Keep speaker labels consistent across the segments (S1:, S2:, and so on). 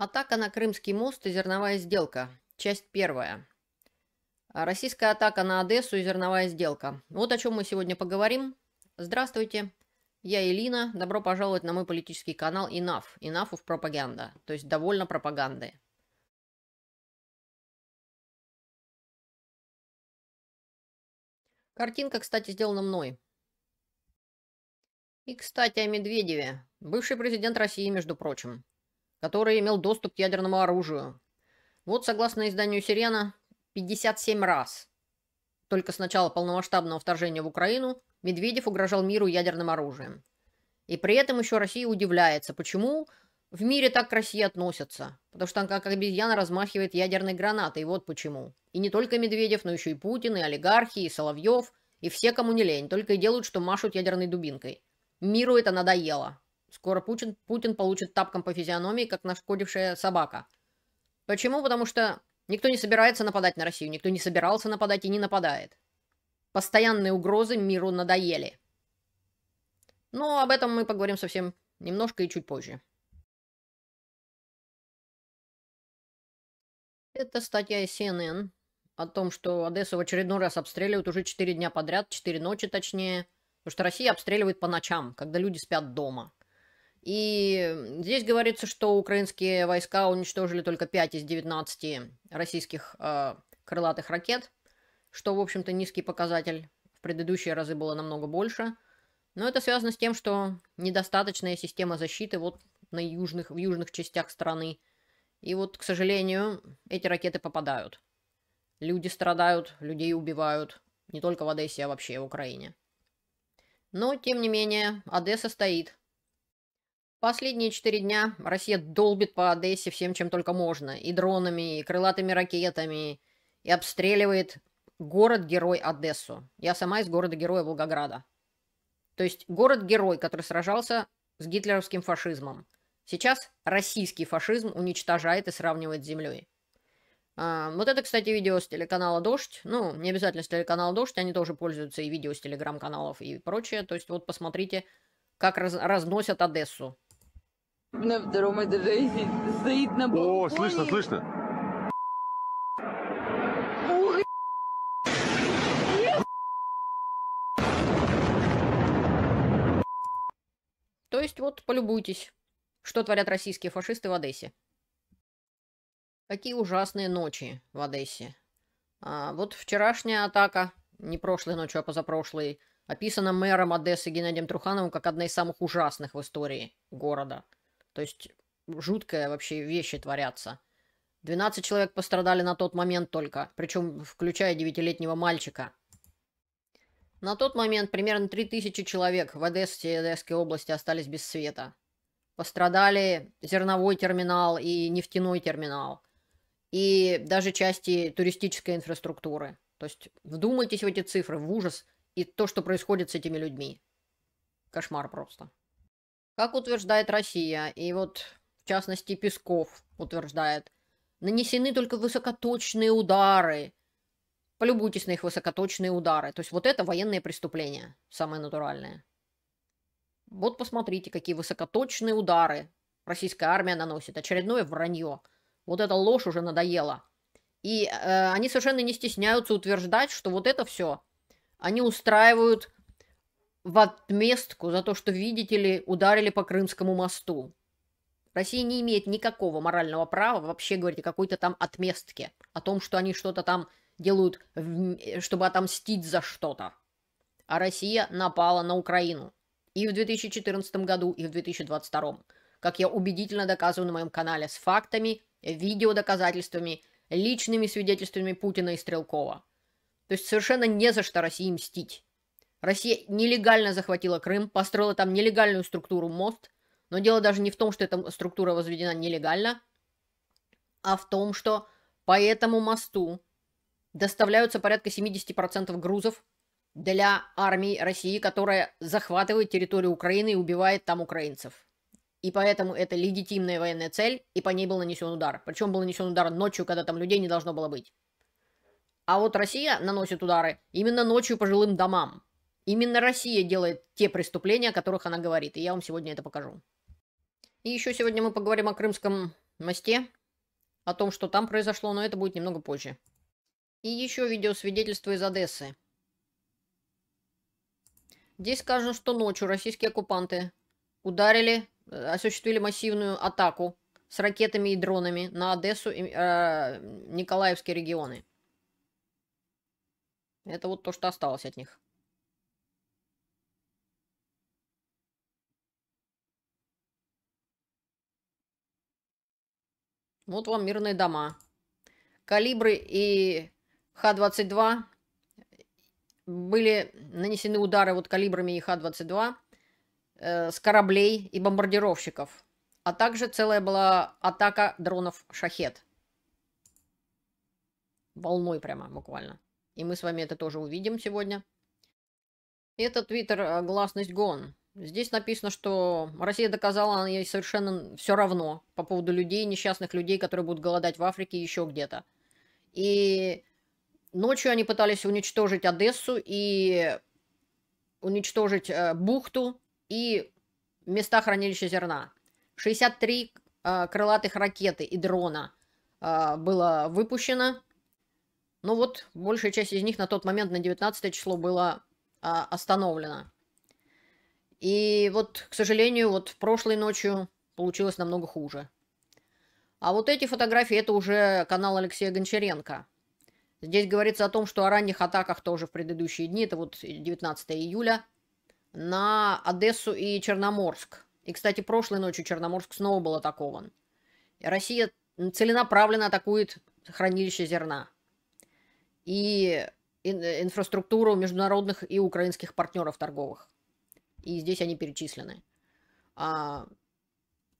S1: Атака на Крымский мост и зерновая сделка. Часть первая. Российская атака на Одессу и зерновая сделка. Вот о чем мы сегодня поговорим. Здравствуйте, я Элина. Добро пожаловать на мой политический канал Enough. Enough of Пропаганда, то есть довольно пропаганды. Картинка, кстати, сделана мной. И, кстати, о Медведеве. Бывший президент России, между прочим который имел доступ к ядерному оружию. Вот, согласно изданию «Сирена», 57 раз. Только с начала полномасштабного вторжения в Украину Медведев угрожал миру ядерным оружием. И при этом еще Россия удивляется, почему в мире так к России относятся. Потому что он как обезьяна размахивает ядерной гранатой, и вот почему. И не только Медведев, но еще и Путин, и олигархи, и Соловьев, и все, кому не лень, только и делают, что машут ядерной дубинкой. Миру это надоело. Скоро Путин, Путин получит тапком по физиономии, как нашкодившая собака. Почему? Потому что никто не собирается нападать на Россию, никто не собирался нападать и не нападает. Постоянные угрозы миру надоели. Но об этом мы поговорим совсем немножко и чуть позже. Это статья из CNN о том, что Одессу в очередной раз обстреливают уже 4 дня подряд, 4 ночи точнее. Потому что Россия обстреливает по ночам, когда люди спят дома. И здесь говорится, что украинские войска уничтожили только 5 из 19 российских э, крылатых ракет, что, в общем-то, низкий показатель. В предыдущие разы было намного больше. Но это связано с тем, что недостаточная система защиты вот на южных, в южных частях страны. И вот, к сожалению, эти ракеты попадают. Люди страдают, людей убивают. Не только в Одессе, а вообще в Украине. Но, тем не менее, Одесса стоит – Последние четыре дня Россия долбит по Одессе всем, чем только можно. И дронами, и крылатыми ракетами, и обстреливает город-герой Одессу. Я сама из города-героя Волгограда. То есть город-герой, который сражался с гитлеровским фашизмом. Сейчас российский фашизм уничтожает и сравнивает с землей. А, вот это, кстати, видео с телеканала «Дождь». Ну, не обязательно с телеканала «Дождь», они тоже пользуются и видео с телеграм-каналов и прочее. То есть вот посмотрите, как раз разносят Одессу. На втором этаже стоит на балконе. О, слышно, слышно. То есть вот полюбуйтесь, что творят российские фашисты в Одессе. Какие ужасные ночи в Одессе. А вот вчерашняя атака, не прошлой ночью, а позапрошлой, описана мэром Одессы Геннадием Трухановым как одна из самых ужасных в истории города. То есть жуткая вообще вещи творятся. 12 человек пострадали на тот момент только, причем включая девятилетнего мальчика. На тот момент примерно 3000 человек в Одессе и Одесской области остались без света. Пострадали зерновой терминал и нефтяной терминал. И даже части туристической инфраструктуры. То есть вдумайтесь в эти цифры, в ужас и то, что происходит с этими людьми. Кошмар просто. Как утверждает Россия, и вот в частности Песков утверждает, нанесены только высокоточные удары. Полюбуйтесь на их высокоточные удары. То есть вот это военные преступления, самое натуральное. Вот посмотрите, какие высокоточные удары российская армия наносит. Очередное вранье. Вот эта ложь уже надоела. И э, они совершенно не стесняются утверждать, что вот это все они устраивают в отместку за то, что, видите ли, ударили по Крымскому мосту. Россия не имеет никакого морального права вообще говорить о какой-то там отместке, о том, что они что-то там делают, чтобы отомстить за что-то. А Россия напала на Украину. И в 2014 году, и в 2022. Как я убедительно доказываю на моем канале с фактами, видеодоказательствами, личными свидетельствами Путина и Стрелкова. То есть совершенно не за что России мстить. Россия нелегально захватила Крым, построила там нелегальную структуру мост. Но дело даже не в том, что эта структура возведена нелегально, а в том, что по этому мосту доставляются порядка 70% грузов для армии России, которая захватывает территорию Украины и убивает там украинцев. И поэтому это легитимная военная цель, и по ней был нанесен удар. Причем был нанесен удар ночью, когда там людей не должно было быть. А вот Россия наносит удары именно ночью по жилым домам. Именно Россия делает те преступления, о которых она говорит, и я вам сегодня это покажу. И еще сегодня мы поговорим о Крымском мосте, о том, что там произошло, но это будет немного позже. И еще видеосвидетельство из Одессы. Здесь сказано, что ночью российские оккупанты ударили, э, осуществили массивную атаку с ракетами и дронами на Одессу и э, Николаевские регионы. Это вот то, что осталось от них. Вот вам мирные дома. Калибры и Х-22 были нанесены удары вот калибрами и Х-22 э, с кораблей и бомбардировщиков. А также целая была атака дронов «Шахет». Волной прямо буквально. И мы с вами это тоже увидим сегодня. Это твиттер э, «Гласность гон». Здесь написано, что Россия доказала, она ей совершенно все равно по поводу людей, несчастных людей, которые будут голодать в Африке и еще где-то. И ночью они пытались уничтожить Одессу и уничтожить э, бухту и места хранилища зерна. 63 э, крылатых ракеты и дрона э, было выпущено. Ну вот, большая часть из них на тот момент, на 19 число, было э, остановлено. И вот, к сожалению, вот прошлой ночью получилось намного хуже. А вот эти фотографии, это уже канал Алексея Гончаренко. Здесь говорится о том, что о ранних атаках тоже в предыдущие дни, это вот 19 июля, на Одессу и Черноморск. И, кстати, прошлой ночью Черноморск снова был атакован. Россия целенаправленно атакует хранилище зерна. И инфраструктуру международных и украинских партнеров торговых. И здесь они перечислены. А,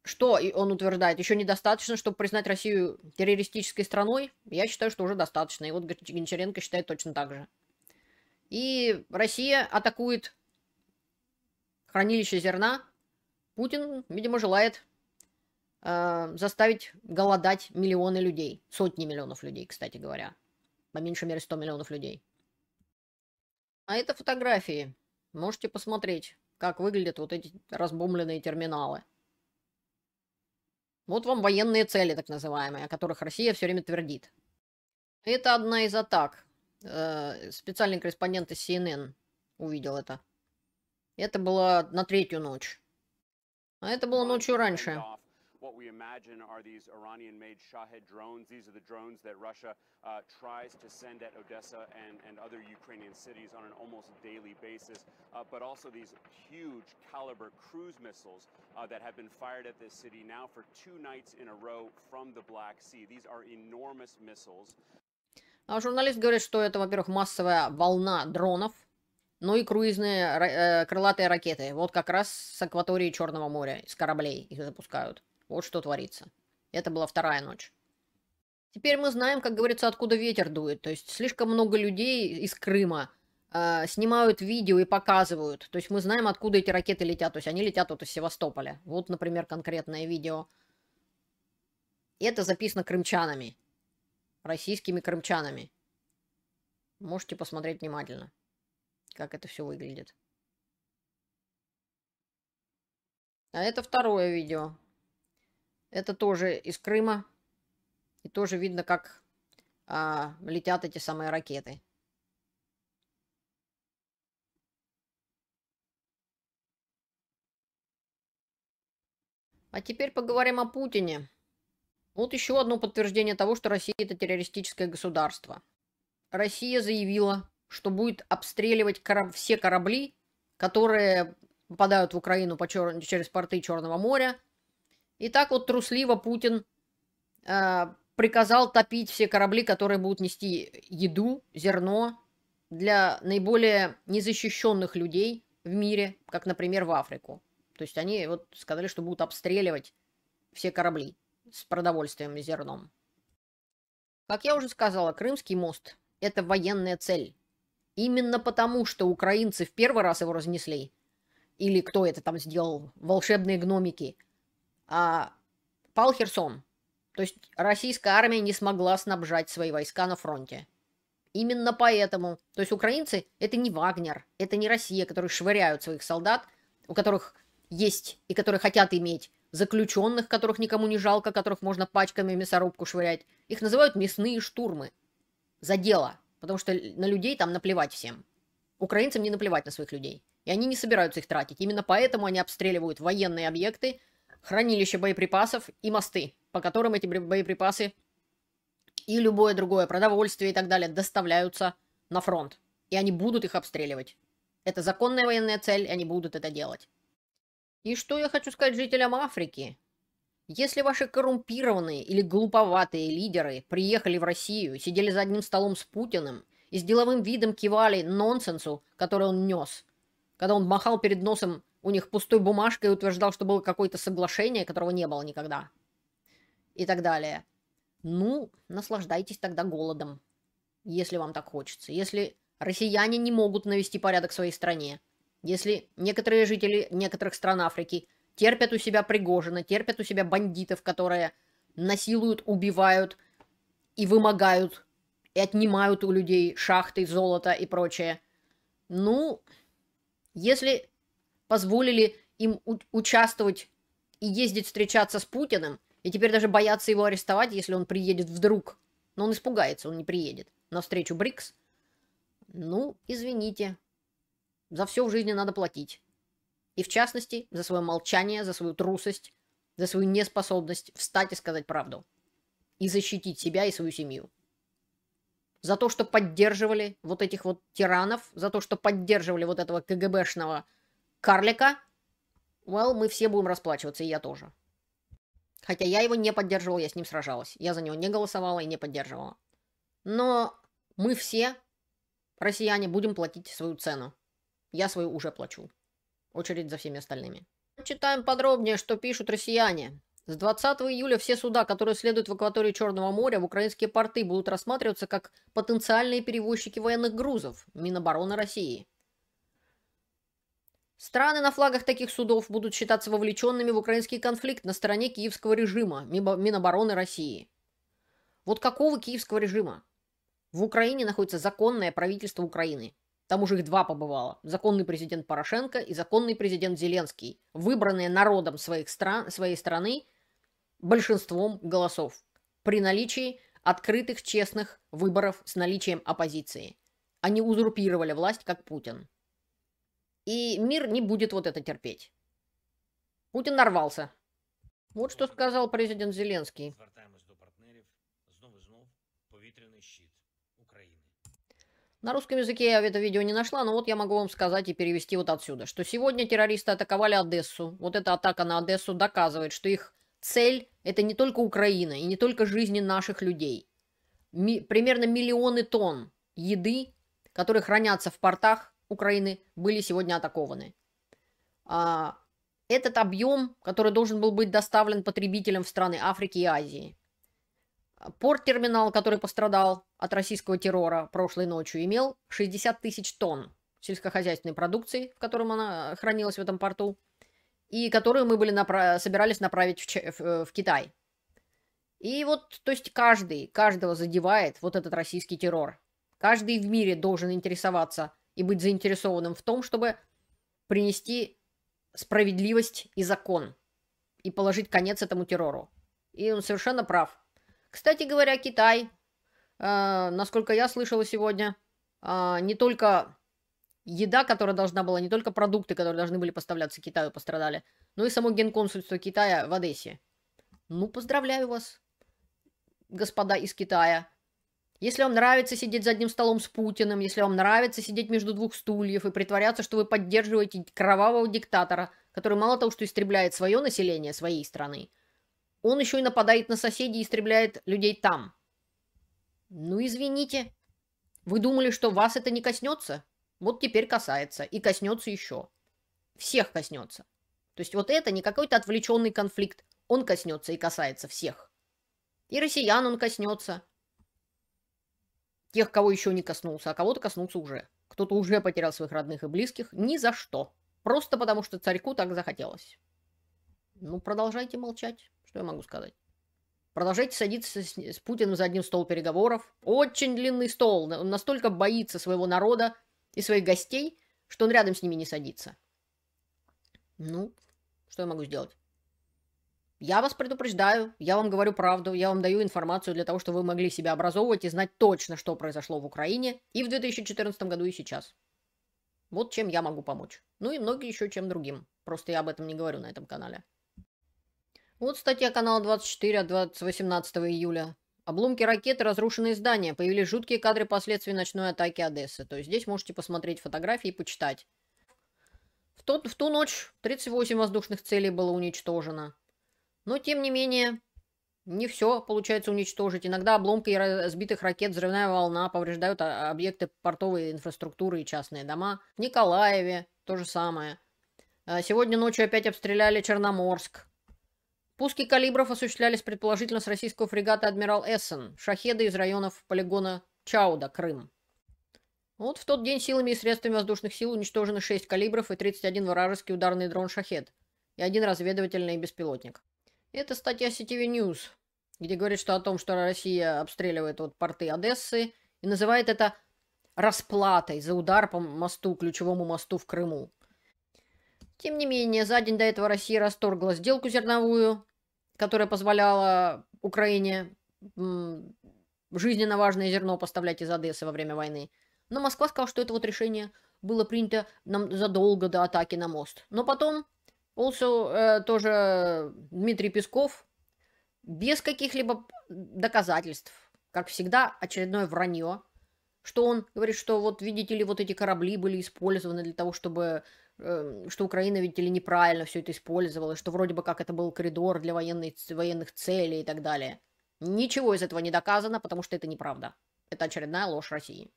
S1: что он утверждает? Еще недостаточно, чтобы признать Россию террористической страной? Я считаю, что уже достаточно. И вот Гончаренко считает точно так же. И Россия атакует хранилище зерна. Путин, видимо, желает э, заставить голодать миллионы людей. Сотни миллионов людей, кстати говоря. По меньшей мере 100 миллионов людей. А это фотографии. Можете посмотреть как выглядят вот эти разбомбленные терминалы. Вот вам военные цели, так называемые, о которых Россия все время твердит. Это одна из атак. Э, специальный корреспондент из CNN увидел это. Это было на третью ночь. А это было ночью раньше. we imagine are these Iranian-made Shahed drones. These are the drones that Russia uh, tries to send at Odessa and, and other Ukrainian cities on an almost daily basis, uh, but also these huge caliber cruise missiles uh, that have been fired at this city now for two nights in a row from the Black Sea. These are enormous missiles. А журналист говорит, что это, во-первых, массовая волна дронов, ну и круизные э, крылатые ракеты. Вот как раз с акватории Черного моря, с кораблей их запускают. Вот что творится. Это была вторая ночь. Теперь мы знаем, как говорится, откуда ветер дует. То есть слишком много людей из Крыма э, снимают видео и показывают. То есть мы знаем, откуда эти ракеты летят. То есть они летят вот из Севастополя. Вот, например, конкретное видео. Это записано крымчанами. Российскими крымчанами. Можете посмотреть внимательно, как это все выглядит. А это второе видео. Это тоже из Крыма. И тоже видно, как а, летят эти самые ракеты. А теперь поговорим о Путине. Вот еще одно подтверждение того, что Россия это террористическое государство. Россия заявила, что будет обстреливать кораб все корабли, которые попадают в Украину по чер... через порты Черного моря, и так вот трусливо Путин э, приказал топить все корабли, которые будут нести еду, зерно для наиболее незащищенных людей в мире, как, например, в Африку. То есть они вот сказали, что будут обстреливать все корабли с продовольствием и зерном. Как я уже сказала, Крымский мост – это военная цель. Именно потому, что украинцы в первый раз его разнесли, или кто это там сделал, волшебные гномики – а, пал Херсон. То есть российская армия не смогла снабжать свои войска на фронте. Именно поэтому. То есть украинцы это не Вагнер, это не Россия, которые швыряют своих солдат, у которых есть и которые хотят иметь заключенных, которых никому не жалко, которых можно пачками в мясорубку швырять. Их называют мясные штурмы. За дело. Потому что на людей там наплевать всем. Украинцам не наплевать на своих людей. И они не собираются их тратить. Именно поэтому они обстреливают военные объекты, хранилища боеприпасов и мосты, по которым эти боеприпасы и любое другое продовольствие и так далее доставляются на фронт. И они будут их обстреливать. Это законная военная цель, и они будут это делать. И что я хочу сказать жителям Африки? Если ваши коррумпированные или глуповатые лидеры приехали в Россию, сидели за одним столом с Путиным и с деловым видом кивали нонсенсу, который он нес, когда он махал перед носом у них пустой бумажкой утверждал, что было какое-то соглашение, которого не было никогда. И так далее. Ну, наслаждайтесь тогда голодом, если вам так хочется. Если россияне не могут навести порядок в своей стране, если некоторые жители некоторых стран Африки терпят у себя Пригожина, терпят у себя бандитов, которые насилуют, убивают и вымогают, и отнимают у людей шахты, золото и прочее. Ну, если позволили им участвовать и ездить встречаться с Путиным, и теперь даже боятся его арестовать, если он приедет вдруг. Но он испугается, он не приедет. На встречу БРИКС. Ну, извините. За все в жизни надо платить. И в частности, за свое молчание, за свою трусость, за свою неспособность встать и сказать правду. И защитить себя и свою семью. За то, что поддерживали вот этих вот тиранов, за то, что поддерживали вот этого КГБшного карлика, well, мы все будем расплачиваться, и я тоже. Хотя я его не поддерживала, я с ним сражалась. Я за него не голосовала и не поддерживала. Но мы все, россияне, будем платить свою цену. Я свою уже плачу. Очередь за всеми остальными. Читаем подробнее, что пишут россияне. С 20 июля все суда, которые следуют в акватории Черного моря, в украинские порты будут рассматриваться как потенциальные перевозчики военных грузов Минобороны России. Страны на флагах таких судов будут считаться вовлеченными в украинский конфликт на стороне киевского режима, Минобороны России. Вот какого киевского режима? В Украине находится законное правительство Украины. Там уже их два побывало. Законный президент Порошенко и законный президент Зеленский, выбранные народом своих стран, своей страны большинством голосов при наличии открытых честных выборов с наличием оппозиции. Они узурпировали власть, как Путин. И мир не будет вот это терпеть. Путин нарвался. Вот что сказал президент Зеленский. На русском языке я это видео не нашла, но вот я могу вам сказать и перевести вот отсюда, что сегодня террористы атаковали Одессу. Вот эта атака на Одессу доказывает, что их цель – это не только Украина и не только жизни наших людей. Ми примерно миллионы тонн еды, которые хранятся в портах, Украины были сегодня атакованы. А, этот объем, который должен был быть доставлен потребителям в страны Африки и Азии. Порт-терминал, который пострадал от российского террора прошлой ночью, имел 60 тысяч тонн сельскохозяйственной продукции, в котором она э, хранилась в этом порту, и которую мы были направ... собирались направить в, Ч... в, э, в Китай. И вот, то есть каждый, каждого задевает вот этот российский террор. Каждый в мире должен интересоваться и быть заинтересованным в том, чтобы принести справедливость и закон и положить конец этому террору. И он совершенно прав. Кстати говоря, Китай, э, насколько я слышала сегодня, э, не только еда, которая должна была, не только продукты, которые должны были поставляться Китаю, пострадали, но и само генконсульство Китая в Одессе. Ну, поздравляю вас, господа из Китая. Если вам нравится сидеть за одним столом с Путиным, если вам нравится сидеть между двух стульев и притворяться, что вы поддерживаете кровавого диктатора, который мало того, что истребляет свое население своей страны, он еще и нападает на соседей и истребляет людей там. Ну, извините. Вы думали, что вас это не коснется? Вот теперь касается. И коснется еще. Всех коснется. То есть вот это не какой-то отвлеченный конфликт. Он коснется и касается всех. И россиян он коснется, тех, кого еще не коснулся, а кого-то коснулся уже. Кто-то уже потерял своих родных и близких ни за что. Просто потому, что царьку так захотелось. Ну, продолжайте молчать. Что я могу сказать? Продолжайте садиться с, с Путиным за одним стол переговоров. Очень длинный стол. Он настолько боится своего народа и своих гостей, что он рядом с ними не садится. Ну, что я могу сделать? Я вас предупреждаю, я вам говорю правду, я вам даю информацию для того, чтобы вы могли себя образовывать и знать точно, что произошло в Украине и в 2014 году, и сейчас. Вот чем я могу помочь. Ну и многие еще чем другим. Просто я об этом не говорю на этом канале. Вот статья канала 24 от 18 июля. Обломки ракеты, разрушенные здания. Появились жуткие кадры последствий ночной атаки Одессы. То есть здесь можете посмотреть фотографии и почитать. В, тот, в ту ночь 38 воздушных целей было уничтожено. Но, тем не менее, не все получается уничтожить. Иногда обломки разбитых ракет, взрывная волна повреждают а, объекты портовой инфраструктуры и частные дома. В Николаеве то же самое. А, сегодня ночью опять обстреляли Черноморск. Пуски калибров осуществлялись предположительно с российского фрегата «Адмирал Эссен», шахеды из районов полигона Чауда, Крым. Вот в тот день силами и средствами воздушных сил уничтожены 6 калибров и 31 вражеский ударный дрон «Шахед» и один разведывательный беспилотник. Это статья сетеви News, где говорит, что о том, что Россия обстреливает вот порты Одессы и называет это расплатой за удар по мосту, ключевому мосту в Крыму. Тем не менее, за день до этого Россия расторгла сделку зерновую, которая позволяла Украине жизненно важное зерно поставлять из Одессы во время войны. Но Москва сказала, что это вот решение было принято нам задолго до атаки на мост. Но потом Also, э, тоже э, Дмитрий Песков, без каких-либо доказательств, как всегда, очередное вранье, что он говорит, что вот, видите ли, вот эти корабли были использованы для того, чтобы э, что Украина, видите ли, неправильно все это использовала, что вроде бы как это был коридор для военной, военных целей и так далее. Ничего из этого не доказано, потому что это неправда. Это очередная ложь России.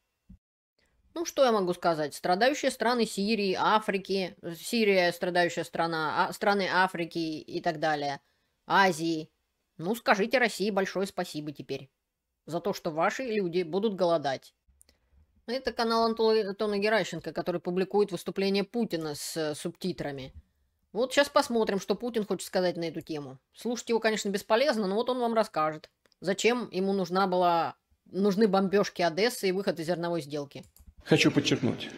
S1: Ну, что я могу сказать? Страдающие страны Сирии, Африки, Сирия страдающая страна, а, страны Африки и так далее, Азии. Ну, скажите России большое спасибо теперь за то, что ваши люди будут голодать. Это канал Антона Геращенко, который публикует выступление Путина с э, субтитрами. Вот сейчас посмотрим, что Путин хочет сказать на эту тему. Слушать его, конечно, бесполезно, но вот он вам расскажет, зачем ему нужна была, нужны бомбежки Одессы и выход из зерновой сделки. Хочу подчеркнуть,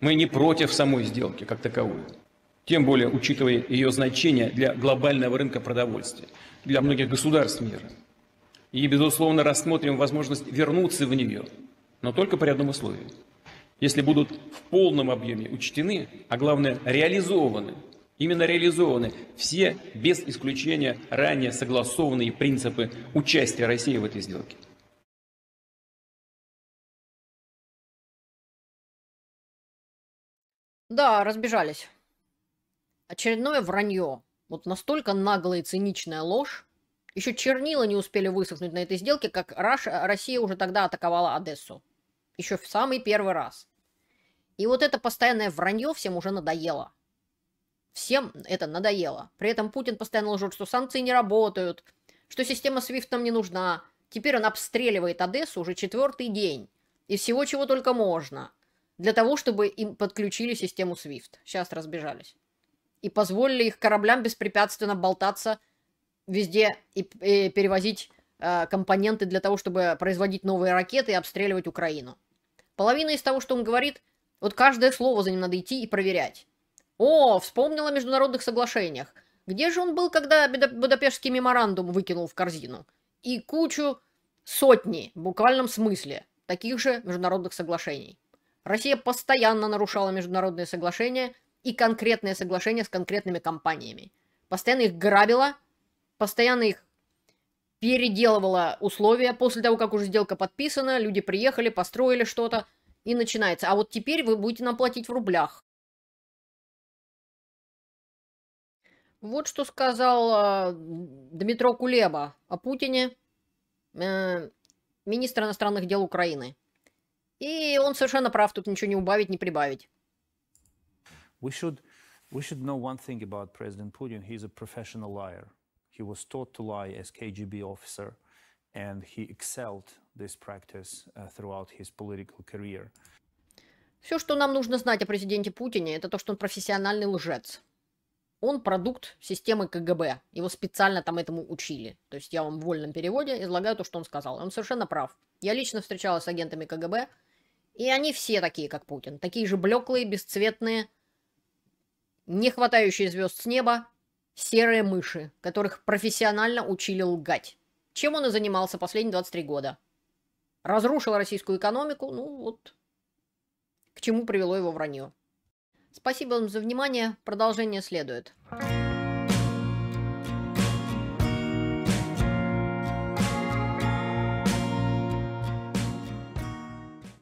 S1: мы не против самой сделки как таковой, тем более учитывая ее значение для глобального рынка продовольствия, для многих государств мира. И, безусловно, рассмотрим возможность вернуться в нее, но только при одном условии. Если будут в полном объеме учтены, а главное реализованы, именно реализованы все без исключения ранее согласованные принципы участия России в этой сделке. Да, разбежались. Очередное вранье. Вот настолько наглая и циничная ложь. Еще чернила не успели высохнуть на этой сделке, как Раша, Россия уже тогда атаковала Одессу. Еще в самый первый раз. И вот это постоянное вранье всем уже надоело. Всем это надоело. При этом Путин постоянно лжет, что санкции не работают, что система SWIFT нам не нужна. Теперь он обстреливает Одессу уже четвертый день. И всего чего только можно для того, чтобы им подключили систему SWIFT. Сейчас разбежались. И позволили их кораблям беспрепятственно болтаться везде и, и перевозить э, компоненты для того, чтобы производить новые ракеты и обстреливать Украину. Половина из того, что он говорит, вот каждое слово за ним надо идти и проверять. О, вспомнил о международных соглашениях. Где же он был, когда Будапештский меморандум выкинул в корзину? И кучу, сотни, в буквальном смысле, таких же международных соглашений. Россия постоянно нарушала международные соглашения и конкретные соглашения с конкретными компаниями. Постоянно их грабила, постоянно их переделывала условия после того, как уже сделка подписана, люди приехали, построили что-то, и начинается. А вот теперь вы будете нам платить в рублях. Вот что сказал э, Дмитро Кулеба о Путине, э, министр иностранных дел Украины. И он совершенно прав, тут ничего не убавить, не прибавить. We should, we should know uh, Все, что нам нужно знать о президенте Путине, это то, что он профессиональный лжец. Он продукт системы КГБ. Его специально там этому учили. То есть я вам в вольном переводе излагаю то, что он сказал. Он совершенно прав. Я лично встречалась с агентами КГБ, и они все такие, как Путин. Такие же блеклые, бесцветные, не хватающие звезд с неба, серые мыши, которых профессионально учили лгать. Чем он и занимался последние 23 года. Разрушил российскую экономику, ну вот, к чему привело его вранье. Спасибо вам за внимание, продолжение следует.